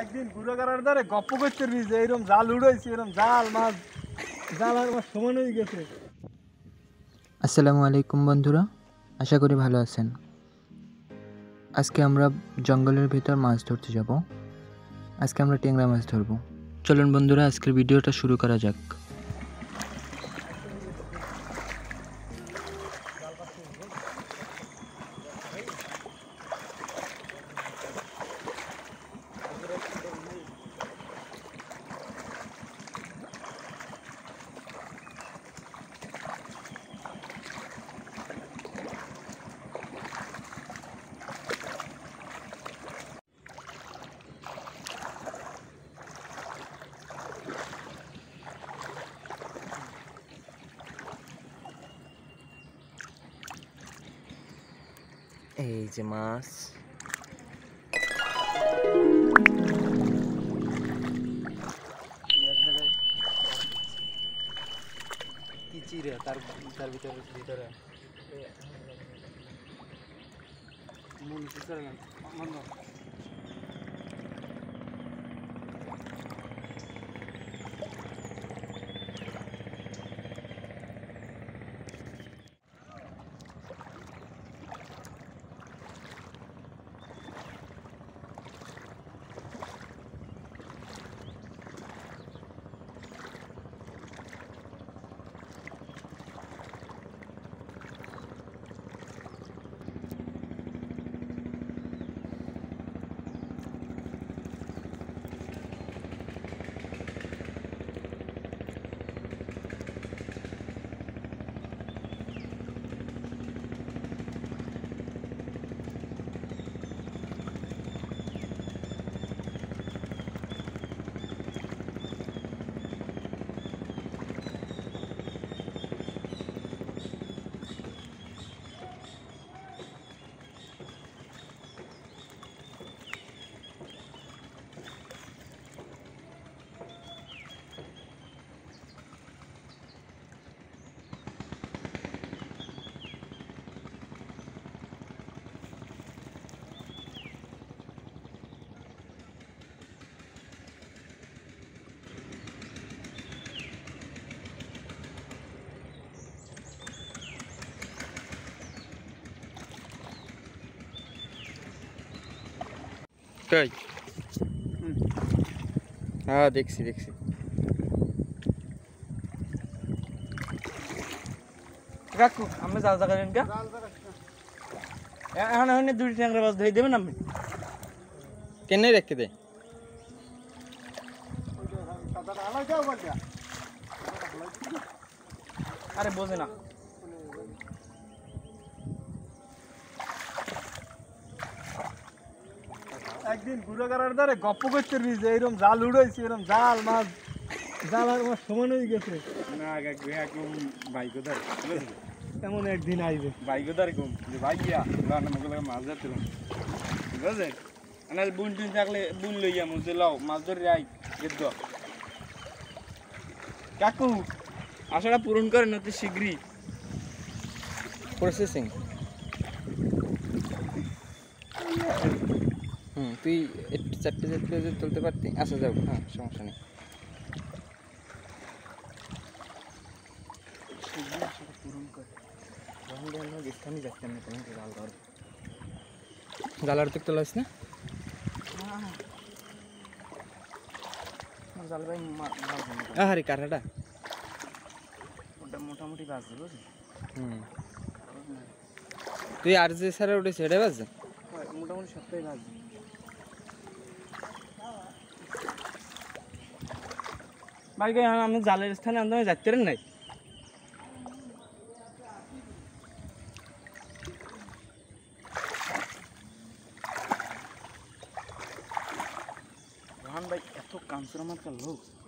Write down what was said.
একদিন ঘুরে করার ধরে গপ্প করতে যে এরকম জাল উড়েছে এরকম জাল মাছ জাল আর মাছ সমান হয়ে গেছে আসসালামু আলাইকুম বন্ধুরা আশা করি ভালো আছেন আজকে আমরা জঙ্গলের ভিতর মাছ ধরতে যাব আজকে আমরা ট্যাংরা মাছ ধরব চলুন বন্ধুরা আজকের ভিডিওটা শুরু করা যাক এই যে মাছ চিরে তার তার ভিতরে ভিতরে মন কিছু তাই হ্যাঁ ah, দেখছি দেখছি রাখো আমি জাল জাগা দেন কা এখন এখন দুটি ট্যাংরা মাছ ধরে দেবেন আমি কেন রেখে দে হ্যাঁ, আরে বোঝে না একদিন ঘুরে করার ধরে গপ্প করতে যে এরকম জাল উড়াইছি এরকম জাল মাছ জাল আর মাছ সমান হয়ে গেছে না একদম বাইকও ধরে এমন একদিন আইবে বাইকও ধরে কম যে ভাইয়া রান্না মুখে মাছ ধরছিলাম ঠিক আছে মানে বুন টুন থাকলে বুন লইয়া যে লও মাছ ধরে আই এর কাকু আশাটা পূরণ করেন অতি শীঘ্রই প্রসেসিং হুম তুই একটু চারটে চারটে যদি তুলতে পারতি আচ্ছা যাও হ্যাঁ সমস্যা নেই জালার দিক তোলা না আহারে কারাটা ওটা মোটামুটি বাজছে বুঝলি হুম তুই আর যে স্যারের উঠেছে এটাই বাজছে মোটামুটি সবটাই বাজছে ভাই আমি জালের স্থানে আমি যাইতে নাই রোহান ভাই এত কাঞ্চুরা মাত্রা লোক